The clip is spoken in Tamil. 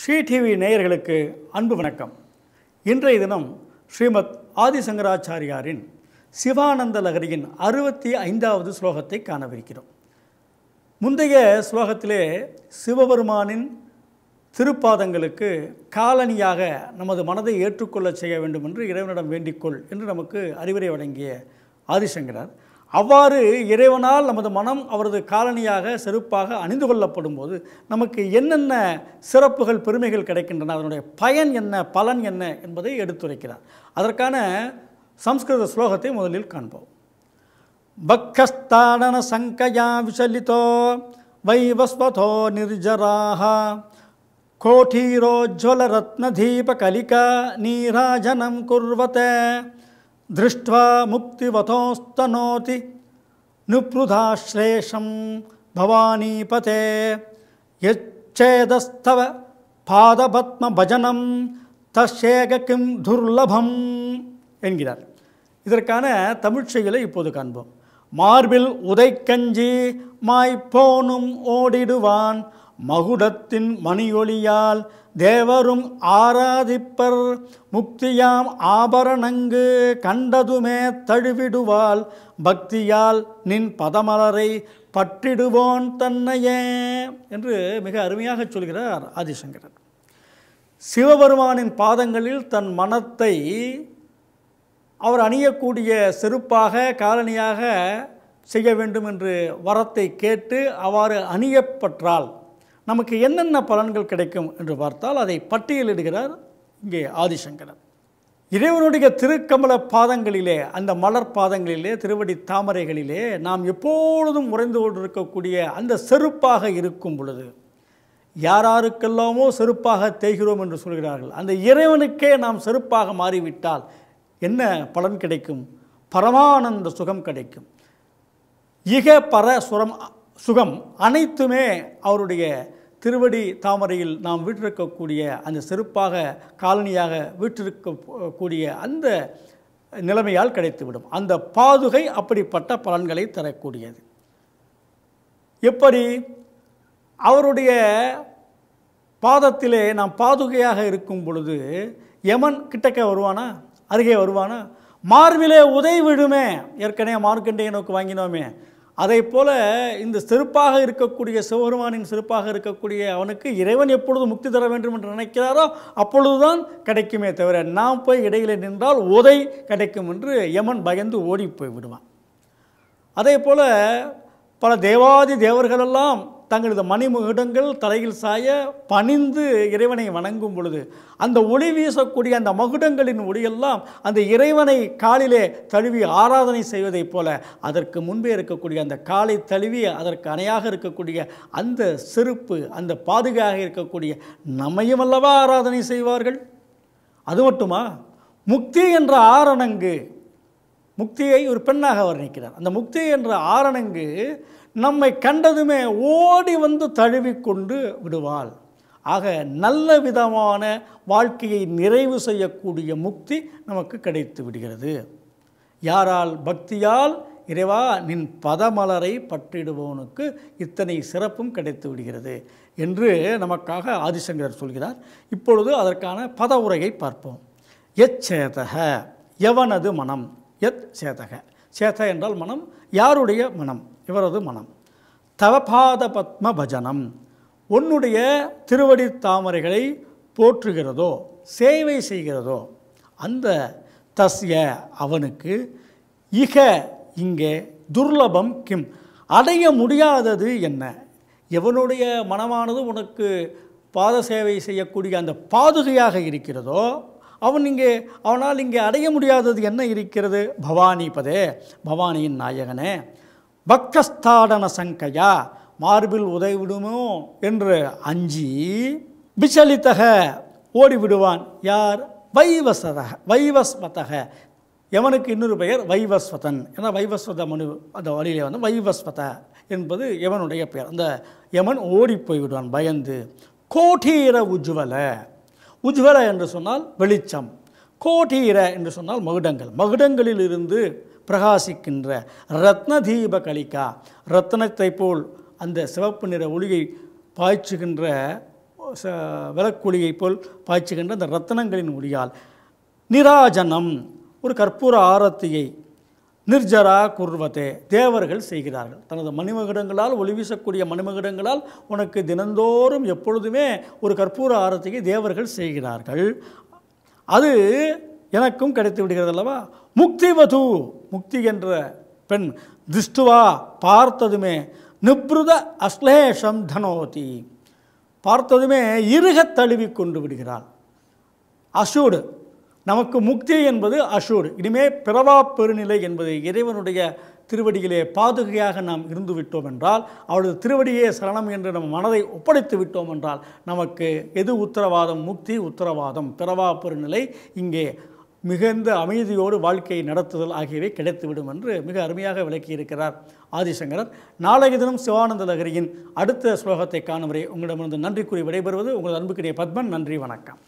ஸ்ரீ டிவி நேயர்களுக்கு அன்பு வணக்கம் இன்றைய தினம் ஸ்ரீமத் ஆதிசங்கராச்சாரியாரின் சிவானந்த லகரியின் அறுபத்தி ஐந்தாவது ஸ்லோகத்தை காணவிருக்கிறோம் முந்தைய ஸ்லோகத்திலே சிவபெருமானின் திருப்பாதங்களுக்கு காலனியாக நமது மனதை ஏற்றுக்கொள்ள செய்ய வேண்டும் என்று இறைவனிடம் வேண்டிக்கொள் என்று நமக்கு அறிவுரை வழங்கிய ஆதிசங்கரர் அவ்வாறு இறைவனால் நமது மனம் அவரது காலனியாக செருப்பாக அணிந்து கொள்ளப்படும் போது நமக்கு என்னென்ன சிறப்புகள் பெருமைகள் கிடைக்கின்றன அதனுடைய பயன் என்ன பலன் என்ன என்பதை எடுத்துரைக்கிறார் அதற்கான சம்ஸ்கிருத ஸ்லோகத்தை முதலில் காண்போம் பக்கஸ்தாடன சங்கயா விசலிதோ வைவஸ்வதோ நிர்ஜராக கலிகா நீராஜனம் குர்வத்தை திருஷ்டுவா முக்தி முக்திவதோஸ்தனோதி நிப்ருதாஸ்லேஷம் பவானிபதே எச்சேதஸ்தவ பாதபத்ம பஜனம் தஷேக கிம் துர்லபம் என்கிறார் இதற்கான தமிழ் தமிழ்ச்செயலை இப்போது காண்போம் மார்பில் உதைக்கஞ்சி மாய்ப்போனும் ஓடிடுவான் மகுடத்தின் மணியொளியால் தேவரும் ஆராதிப்பர் முக்தியாம் ஆபரணங்கு கண்டதுமே தழுவிடுவாள் பக்தியால் நின் பதமலரை பற்றிடுவோன் தன்னையே என்று மிக அருமையாக சொல்கிறார் ஆதிசங்கரன் சிவபெருமானின் பாதங்களில் தன் மனத்தை அவர் அணியக்கூடிய செருப்பாக காலனியாக செய்ய வேண்டும் என்று வரத்தை கேட்டு அவ்வாறு அணியப்பற்றாள் நமக்கு என்னென்ன பலன்கள் கிடைக்கும் என்று பார்த்தால் அதை பட்டியலிடுகிறார் இங்கே ஆதிசங்கரர் இறைவனுடைய திருக்கமல பாதங்களிலே அந்த மலர் பாதங்களிலே திருவடி தாமரைகளிலே நாம் எப்பொழுதும் உறைந்து கொண்டிருக்கக்கூடிய அந்த செருப்பாக இருக்கும் பொழுது யாராருக்கெல்லாமோ செருப்பாக தேய்கிறோம் என்று சொல்கிறார்கள் அந்த இறைவனுக்கே நாம் செருப்பாக மாறிவிட்டால் என்ன பலன் கிடைக்கும் பரமானந்த சுகம் கிடைக்கும் இக பர சுரம் சுகம் அனைத்துமே அவருடைய திருவடி தாமரையில் நாம் வீற்றிருக்கக்கூடிய அந்த செருப்பாக காலனியாக வீற்றிருக்கக்கூடிய அந்த நிலைமையால் கிடைத்துவிடும் அந்த பாதுகை அப்படிப்பட்ட பலன்களை தரக்கூடியது எப்படி அவருடைய பாதத்திலே நாம் பாதுகையாக இருக்கும் பொழுது யமன் கிட்டக்க வருவானா அருகே வருவானா மார்பிலே உதை விழுமே ஏற்கனவே மார்க்கண்டையை நோக்கு வாங்கினோமே அதை போல இந்த செருப்பாக இருக்கக்கூடிய சிவபெருமானின் செருப்பாக இருக்கக்கூடிய அவனுக்கு இறைவன் எப்பொழுது முக்தி தர வேண்டும் என்று நினைக்கிறாரோ அப்பொழுதுதான் கிடைக்குமே தவிர நாம் போய் இடையில நின்றால் உதை கிடைக்கும் என்று யமன் பயந்து ஓடி போய் விடுவான் அதே போல் பல தேவாதி தேவர்களெல்லாம் தங்களது மணிமகுடங்கள் தலையில் சாய பணிந்து இறைவனை வணங்கும் பொழுது அந்த ஒளி வீசக்கூடிய அந்த மகுடங்களின் ஒளியெல்லாம் அந்த இறைவனை காலிலே தழுவி ஆராதனை செய்வதைப் போல அதற்கு முன்பே இருக்கக்கூடிய அந்த காலை தழுவி அதற்கு அணையாக இருக்கக்கூடிய அந்த செருப்பு அந்த பாதுகாக இருக்கக்கூடிய நம்மையும் அல்லவா ஆராதனை செய்வார்கள் அது மட்டுமா முக்தி என்ற ஆரணங்கு முக்தியை ஒரு பெண்ணாக வர்ணிக்கிறார் அந்த முக்தி என்ற ஆரணங்கு நம்மை கண்டதுமே ஓடி வந்து தழுவிக்கொண்டு விடுவாள் ஆக நல்ல விதமான வாழ்க்கையை நிறைவு செய்யக்கூடிய முக்தி நமக்கு கிடைத்து விடுகிறது யாரால் பக்தியால் இறைவா நின் பதமலரை பற்றிடுபவனுக்கு இத்தனை சிறப்பும் கிடைத்து விடுகிறது என்று நமக்காக ஆதிசங்கரர் சொல்கிறார் இப்பொழுது அதற்கான பத உரையை பார்ப்போம் எச்சேதக எவனது மனம் எத் சேதக சேத என்றால் மனம் யாருடைய மனம் இவரது மனம் தவபாத பத்ம பஜனம் உன்னுடைய திருவடி தாமரைகளை போற்றுகிறதோ சேவை செய்கிறதோ அந்த தஸ்ய அவனுக்கு இக இங்கே துர்லபம் கிம் அடைய முடியாதது என்ன எவனுடைய மனமானது உனக்கு பாத சேவை செய்யக்கூடிய அந்த பாதுகையாக இருக்கிறதோ அவன் இங்கே அவனால் இங்கே அடைய முடியாதது என்ன இருக்கிறது பவானி பதே பவானியின் நாயகனே பக்கஸ்தாடன சங்கையா மார்பில் உதவிடுமோ என்று அஞ்சி விசலித்தக ஓடிவிடுவான் யார் வைவசதக வைவஸ்வதக எவனுக்கு இன்னொரு பெயர் வைவஸ்வதன் ஏன்னா வைவஸ்வத மனு அந்த வழியில் வந்து வைவஸ்வத என்பது எவனுடைய பெயர் அந்த எவன் ஓடி போய்விடுவான் பயந்து கோட்டீர உஜ்வலை உஜ்வர என்று சொன்னால் வெளிச்சம் கோட்டீர என்று சொன்னால் மகுடங்கள் மகுடங்களில் இருந்து பிரகாசிக்கின்ற ரத்ன தீப கலிகா ரத்னத்தை போல் அந்த சிவப்பு நிற ஒளியை பாய்ச்சுகின்ற விளக்கொலியை போல் பாய்ச்சுகின்ற அந்த ரத்தனங்களின் ஒளியால் நிராஜனம் ஒரு கற்பூர ஆரத்தியை நிர்ஜரா குர்வத்தே தேவர்கள் செய்கிறார்கள் தனது மணிமகுடங்களால் ஒளி வீசக்கூடிய மணிமகுடங்களால் உனக்கு தினந்தோறும் எப்பொழுதுமே ஒரு கற்பூர ஆரத்தியை தேவர்கள் செய்கிறார்கள் அது எனக்கும் கிடைத்து விடுகிறது அல்லவா வது முக்தி என்ற பெண் திருஷ்டுவா பார்த்ததுமே நிப்ருத அஸ்லேஷம் தனோதி பார்த்ததுமே இருக தழுவி கொண்டு விடுகிறாள் அசூடு நமக்கு முக்தி என்பது அஷூர் இனிமே பிறவா பெருநிலை என்பது இறைவனுடைய திருவடியிலே பாதுகையாக நாம் இருந்து விட்டோம் என்றால் அவளது திருவடியே சரணம் என்று நம் மனதை ஒப்படைத்து விட்டோம் என்றால் நமக்கு எது உத்தரவாதம் முக்தி உத்தரவாதம் பிறவா பெருநிலை இங்கே மிகுந்த அமைதியோடு வாழ்க்கையை நடத்துதல் ஆகியவை கிடைத்துவிடும் என்று மிக அருமையாக விளக்கியிருக்கிறார் ஆதிசங்கரர் நாளைய தினம் சிவானந்த லகரியின் அடுத்த ஸ்லோகத்தை காணும் வரை உங்களிடமிருந்து நன்றி கூறி விடைபெறுவது உங்களது அன்புக்குரிய பத்மன் நன்றி வணக்கம்